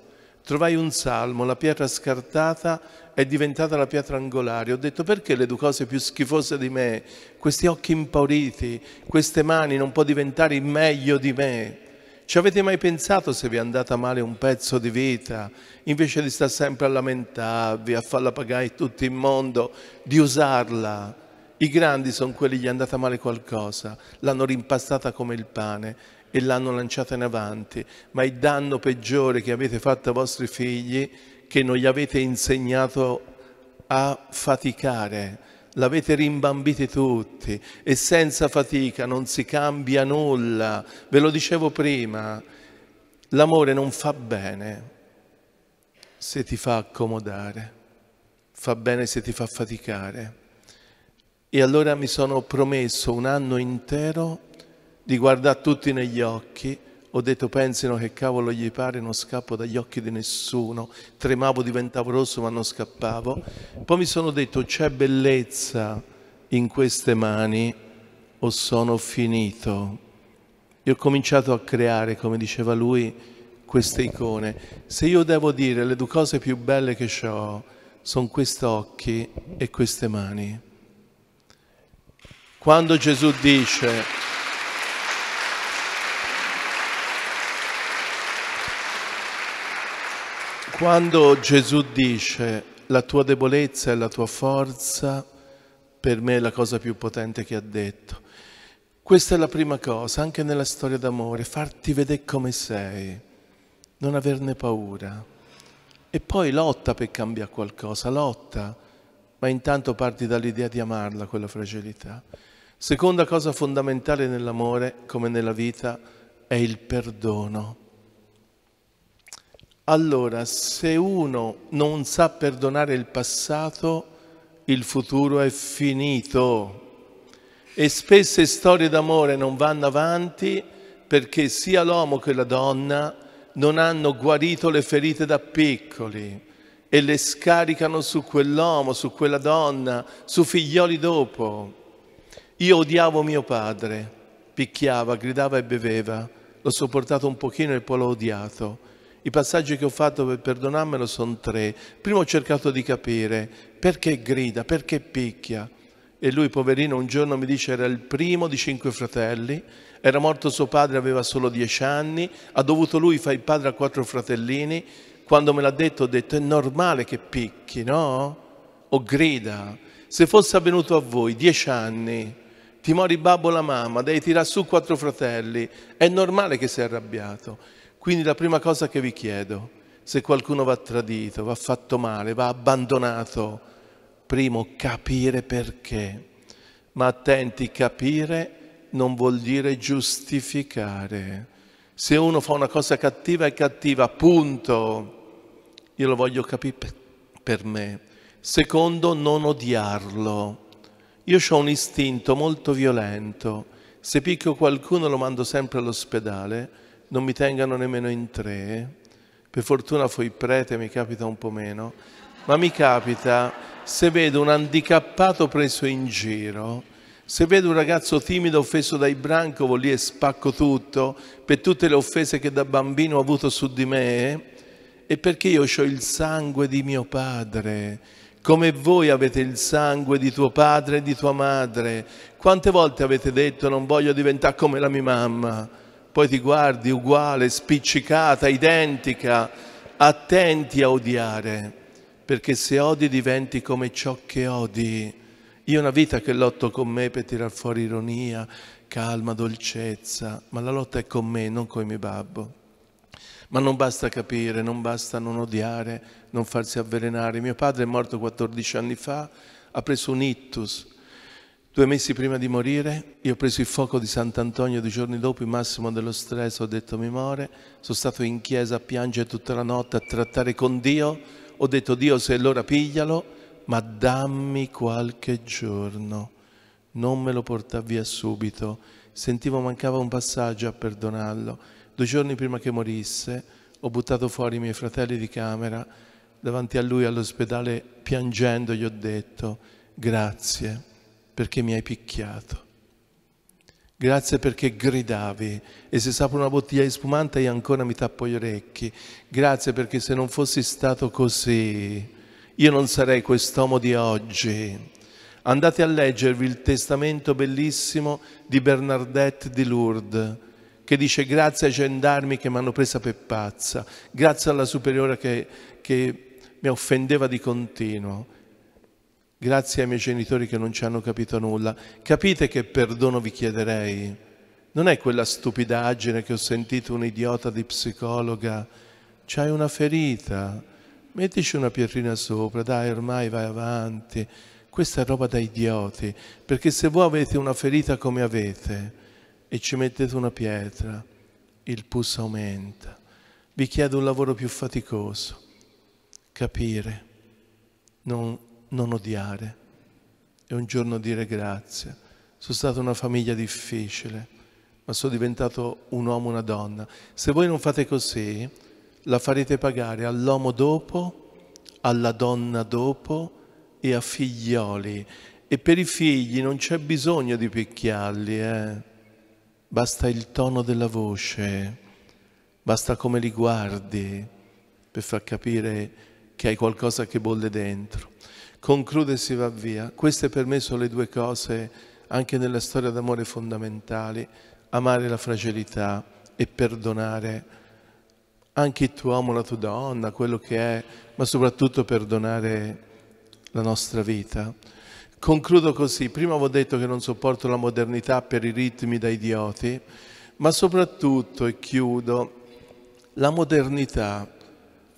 Trovai un salmo, la pietra scartata è diventata la pietra angolare. Ho detto perché le due cose più schifose di me, questi occhi impauriti, queste mani non può diventare il meglio di me. Ci avete mai pensato se vi è andata male un pezzo di vita, invece di stare sempre a lamentarvi, a farla pagare tutto il mondo, di usarla? I grandi sono quelli gli è andata male qualcosa, l'hanno rimpastata come il pane e l'hanno lanciata in avanti, ma il danno peggiore che avete fatto ai vostri figli che non gli avete insegnato a faticare, l'avete rimbambiti tutti e senza fatica non si cambia nulla. Ve lo dicevo prima, l'amore non fa bene se ti fa accomodare, fa bene se ti fa faticare. E allora mi sono promesso un anno intero di guardare tutti negli occhi ho detto pensino che cavolo gli pare, non scappo dagli occhi di nessuno, tremavo, diventavo rosso ma non scappavo. Poi mi sono detto c'è bellezza in queste mani o sono finito. E ho cominciato a creare, come diceva lui, queste icone. Se io devo dire le due cose più belle che ho, sono questi occhi e queste mani. Quando Gesù dice Quando Gesù dice la tua debolezza è la tua forza, per me è la cosa più potente che ha detto. Questa è la prima cosa, anche nella storia d'amore, farti vedere come sei, non averne paura. E poi lotta per cambiare qualcosa, lotta, ma intanto parti dall'idea di amarla quella fragilità. Seconda cosa fondamentale nell'amore, come nella vita, è il perdono. Allora, se uno non sa perdonare il passato, il futuro è finito. E spesse storie d'amore non vanno avanti perché sia l'uomo che la donna non hanno guarito le ferite da piccoli e le scaricano su quell'uomo, su quella donna, su figlioli dopo. Io odiavo mio padre, picchiava, gridava e beveva, l'ho sopportato un pochino e poi l'ho odiato i passaggi che ho fatto per perdonarmelo sono tre. Prima ho cercato di capire perché grida, perché picchia. E lui, poverino, un giorno mi dice era il primo di cinque fratelli, era morto suo padre, aveva solo dieci anni, ha dovuto lui fare il padre a quattro fratellini. Quando me l'ha detto ho detto è normale che picchi, no? O grida. Se fosse avvenuto a voi dieci anni, ti mori babbo la mamma, devi tirare su quattro fratelli, è normale che sei arrabbiato. Quindi la prima cosa che vi chiedo, se qualcuno va tradito, va fatto male, va abbandonato, primo capire perché. Ma attenti, capire non vuol dire giustificare. Se uno fa una cosa cattiva è cattiva, punto. Io lo voglio capire per me. Secondo, non odiarlo. Io ho un istinto molto violento. Se picco qualcuno lo mando sempre all'ospedale non mi tengano nemmeno in tre, per fortuna fui prete, mi capita un po' meno, ma mi capita se vedo un handicappato preso in giro, se vedo un ragazzo timido offeso dai branco, lì e spacco tutto per tutte le offese che da bambino ho avuto su di me è perché io ho il sangue di mio padre, come voi avete il sangue di tuo padre e di tua madre. Quante volte avete detto non voglio diventare come la mia mamma? poi ti guardi uguale, spiccicata, identica, attenti a odiare, perché se odi diventi come ciò che odi. Io una vita che lotto con me per tirar fuori ironia, calma, dolcezza, ma la lotta è con me, non con i miei babbo. Ma non basta capire, non basta non odiare, non farsi avvelenare. Mio padre è morto 14 anni fa, ha preso un ictus, Due mesi prima di morire, io ho preso il fuoco di Sant'Antonio due giorni dopo, il massimo dello stress, ho detto mi muore, sono stato in chiesa a piangere tutta la notte, a trattare con Dio, ho detto Dio se è l'ora piglialo, ma dammi qualche giorno, non me lo porta via subito, sentivo mancava un passaggio a perdonarlo. Due giorni prima che morisse ho buttato fuori i miei fratelli di camera, davanti a lui all'ospedale piangendo gli ho detto grazie perché mi hai picchiato. Grazie perché gridavi e se sapo una bottiglia di spumante io ancora mi tappo gli orecchi. Grazie perché se non fossi stato così io non sarei quest'uomo di oggi. Andate a leggervi il testamento bellissimo di Bernadette di Lourdes che dice grazie ai gendarmi che mi hanno presa per pazza, grazie alla superiore che, che mi offendeva di continuo, Grazie ai miei genitori che non ci hanno capito nulla. Capite che perdono vi chiederei? Non è quella stupidaggine che ho sentito un idiota di psicologa. C'hai una ferita, mettici una pietrina sopra, dai ormai vai avanti. Questa è roba da idioti, perché se voi avete una ferita come avete e ci mettete una pietra, il pus aumenta. Vi chiedo un lavoro più faticoso, capire, non non odiare e un giorno dire grazie. Sono stata una famiglia difficile, ma sono diventato un uomo, una donna. Se voi non fate così, la farete pagare all'uomo dopo, alla donna dopo e a figlioli. E per i figli non c'è bisogno di picchiarli, eh? basta il tono della voce, basta come li guardi per far capire che hai qualcosa che bolle dentro conclude e si va via. Queste per me sono le due cose anche nella storia d'amore fondamentali, amare la fragilità e perdonare anche il tuo uomo, la tua donna, quello che è, ma soprattutto perdonare la nostra vita. Concludo così, prima avevo detto che non sopporto la modernità per i ritmi da idioti, ma soprattutto, e chiudo, la modernità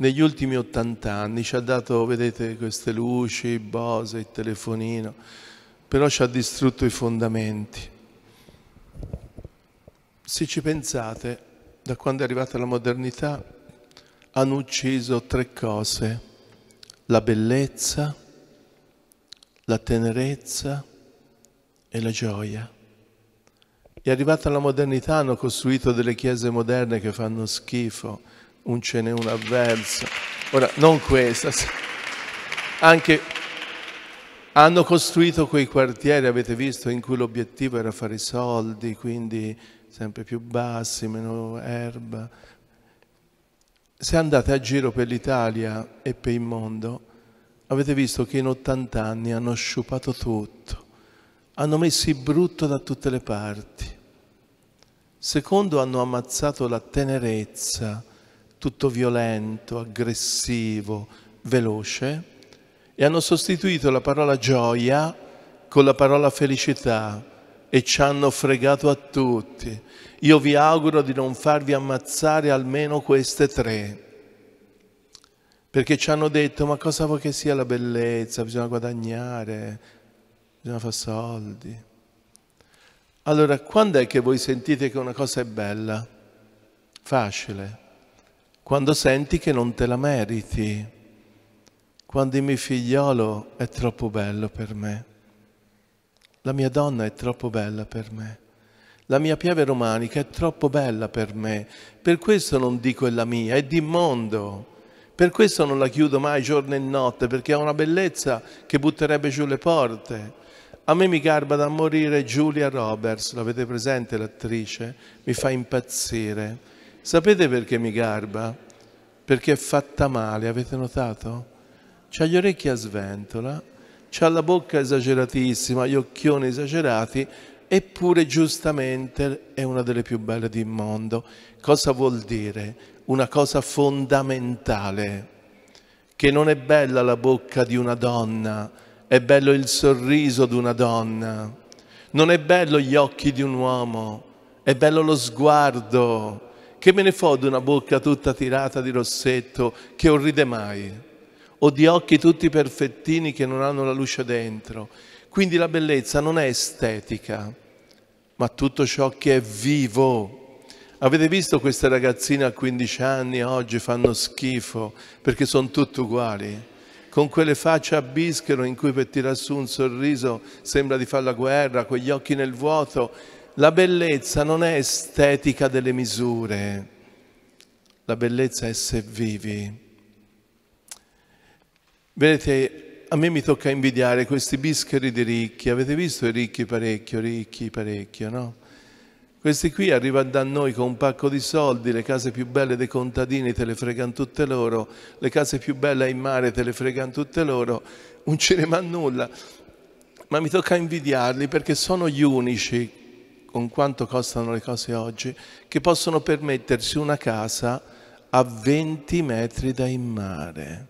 negli ultimi 80 anni, ci ha dato, vedete, queste luci, Bose, il telefonino, però ci ha distrutto i fondamenti. Se ci pensate, da quando è arrivata la modernità, hanno ucciso tre cose, la bellezza, la tenerezza e la gioia. E arrivata la modernità, hanno costruito delle chiese moderne che fanno schifo, un ce n'è una avverso. Ora, non questa, anche hanno costruito quei quartieri, avete visto, in cui l'obiettivo era fare i soldi, quindi sempre più bassi, meno erba. Se andate a giro per l'Italia e per il mondo, avete visto che in 80 anni hanno sciupato tutto, hanno messo il brutto da tutte le parti. Secondo hanno ammazzato la tenerezza, tutto violento, aggressivo, veloce, e hanno sostituito la parola gioia con la parola felicità e ci hanno fregato a tutti. Io vi auguro di non farvi ammazzare almeno queste tre, perché ci hanno detto ma cosa vuoi che sia la bellezza, bisogna guadagnare, bisogna fare soldi. Allora, quando è che voi sentite che una cosa è bella? Facile quando senti che non te la meriti, quando il mio figliolo è troppo bello per me, la mia donna è troppo bella per me, la mia pieve romanica è troppo bella per me, per questo non dico è la mia, è di mondo. Per questo non la chiudo mai giorno e notte, perché ha una bellezza che butterebbe giù le porte. A me mi garba da morire Julia Roberts, l'avete presente l'attrice? Mi fa impazzire Sapete perché mi garba? Perché è fatta male, avete notato? C'ha gli orecchi a sventola, c'ha la bocca esageratissima, gli occhioni esagerati, eppure giustamente è una delle più belle del mondo. Cosa vuol dire? Una cosa fondamentale, che non è bella la bocca di una donna, è bello il sorriso di una donna, non è bello gli occhi di un uomo, è bello lo sguardo, che me ne fo di una bocca tutta tirata di rossetto che non ride mai? O di occhi tutti perfettini che non hanno la luce dentro? Quindi la bellezza non è estetica, ma tutto ciò che è vivo. Avete visto queste ragazzine a 15 anni oggi fanno schifo perché sono tutte uguali? con quelle facce a bischero in cui per tirar su un sorriso sembra di fare la guerra, con gli occhi nel vuoto, la bellezza non è estetica delle misure, la bellezza è se vivi. Vedete, a me mi tocca invidiare questi bischeri di ricchi. Avete visto i ricchi parecchio, ricchi parecchio, no? Questi qui arrivano da noi con un pacco di soldi, le case più belle dei contadini te le fregano tutte loro, le case più belle in mare te le fregano tutte loro, non ce ne va nulla. Ma mi tocca invidiarli perché sono gli unici con quanto costano le cose oggi, che possono permettersi una casa a 20 metri dal mare.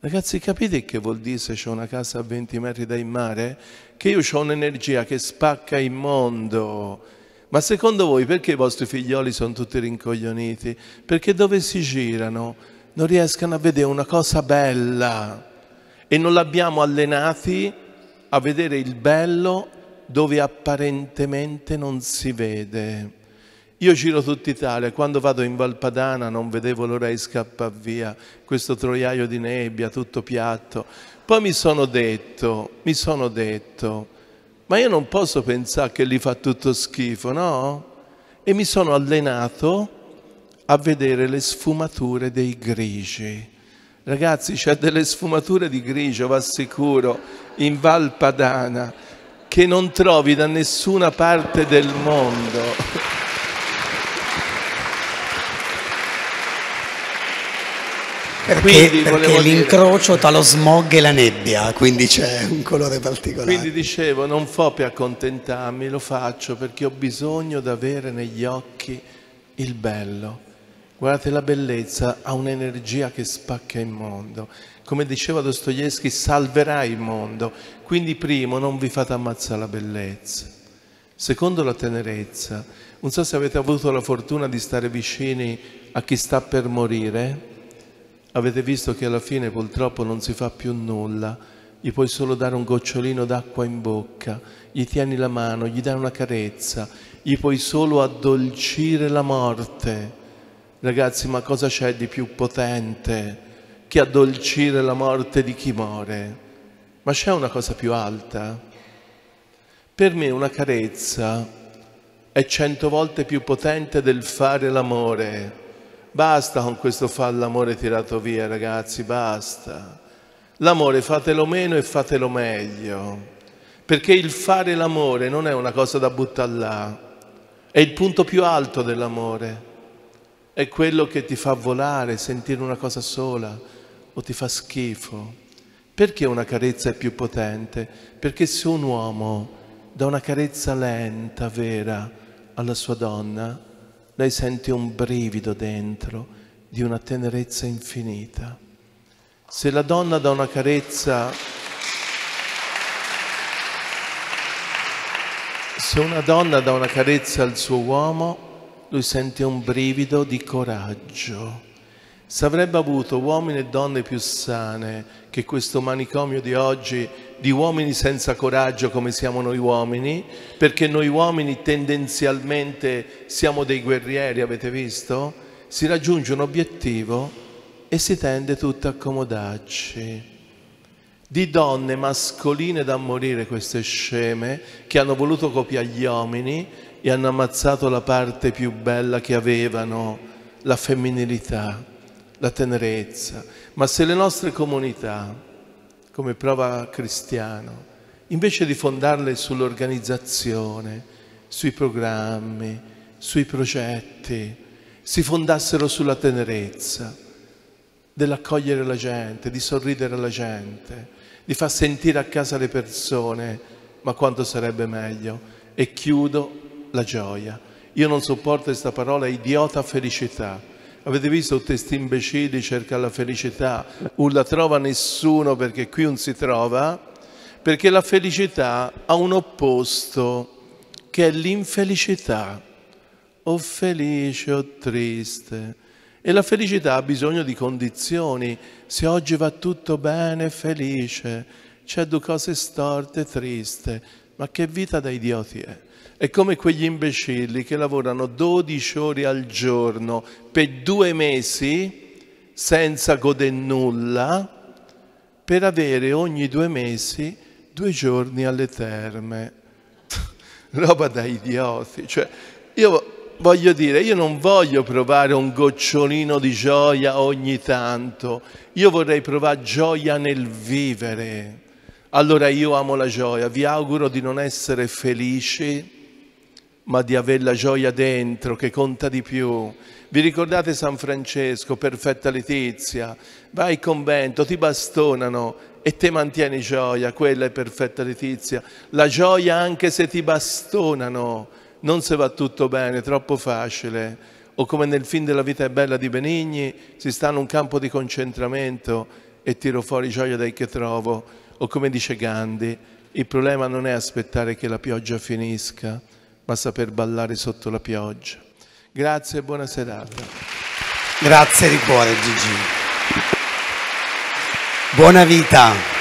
Ragazzi, capite che vuol dire se c'è una casa a 20 metri dal mare? Che io ho un'energia che spacca il mondo. Ma secondo voi perché i vostri figlioli sono tutti rincoglioniti? Perché dove si girano non riescono a vedere una cosa bella e non l'abbiamo allenati a vedere il bello dove apparentemente non si vede. Io giro tutta Italia, quando vado in Valpadana non vedevo l'ora di scappare via, questo troiaio di nebbia tutto piatto. Poi mi sono detto, mi sono detto, ma io non posso pensare che lì fa tutto schifo, no? E mi sono allenato a vedere le sfumature dei grigi. Ragazzi, c'è delle sfumature di grigio, va sicuro, in Valpadana che non trovi da nessuna parte del mondo. Perché, perché l'incrocio dire... tra lo smog e la nebbia, quindi c'è un colore particolare. Quindi dicevo, non fo per accontentarmi, lo faccio perché ho bisogno di avere negli occhi il bello. Guardate, la bellezza ha un'energia che spacca il mondo come diceva Dostoevsky, salverà il mondo. Quindi primo, non vi fate ammazzare la bellezza. Secondo, la tenerezza. Non so se avete avuto la fortuna di stare vicini a chi sta per morire. Avete visto che alla fine purtroppo non si fa più nulla. Gli puoi solo dare un gocciolino d'acqua in bocca, gli tieni la mano, gli dai una carezza, gli puoi solo addolcire la morte. Ragazzi, ma cosa c'è di più potente? che addolcire la morte di chi muore, ma c'è una cosa più alta. Per me una carezza è cento volte più potente del fare l'amore. Basta con questo far l'amore tirato via, ragazzi, basta. L'amore fatelo meno e fatelo meglio, perché il fare l'amore non è una cosa da buttare là, è il punto più alto dell'amore, è quello che ti fa volare, sentire una cosa sola, o ti fa schifo. Perché una carezza è più potente? Perché se un uomo dà una carezza lenta, vera, alla sua donna, lei sente un brivido dentro di una tenerezza infinita. Se la donna dà una carezza... Se una donna dà una carezza al suo uomo, lui sente un brivido di coraggio se avrebbe avuto uomini e donne più sane che questo manicomio di oggi di uomini senza coraggio come siamo noi uomini, perché noi uomini tendenzialmente siamo dei guerrieri, avete visto? Si raggiunge un obiettivo e si tende tutto a accomodarci. Di donne mascoline da morire queste sceme che hanno voluto copiare gli uomini e hanno ammazzato la parte più bella che avevano, la femminilità la tenerezza, ma se le nostre comunità, come prova cristiano, invece di fondarle sull'organizzazione, sui programmi, sui progetti, si fondassero sulla tenerezza dell'accogliere la gente, di sorridere alla gente, di far sentire a casa le persone, ma quanto sarebbe meglio. E chiudo la gioia. Io non sopporto questa parola idiota felicità Avete visto testi imbecilli cercano la felicità, non la trova nessuno perché qui non si trova, perché la felicità ha un opposto che è l'infelicità, o felice o triste. E la felicità ha bisogno di condizioni, se oggi va tutto bene, felice, c'è due cose storte, triste, ma che vita da idioti è? È come quegli imbecilli che lavorano 12 ore al giorno per due mesi senza goder nulla per avere ogni due mesi due giorni alle terme. Roba da idioti. Cioè, io voglio dire, io non voglio provare un gocciolino di gioia ogni tanto. Io vorrei provare gioia nel vivere. Allora io amo la gioia, vi auguro di non essere felici ma di avere la gioia dentro che conta di più. Vi ricordate San Francesco, perfetta Letizia? Vai in convento, ti bastonano e te mantieni gioia, quella è perfetta Letizia. La gioia anche se ti bastonano, non se va tutto bene, troppo facile. O come nel film della vita è bella di Benigni, si sta in un campo di concentramento e tiro fuori gioia dai che trovo. O come dice Gandhi, il problema non è aspettare che la pioggia finisca, ma saper ballare sotto la pioggia. Grazie e buona serata. Grazie di cuore Gigi. Buona vita.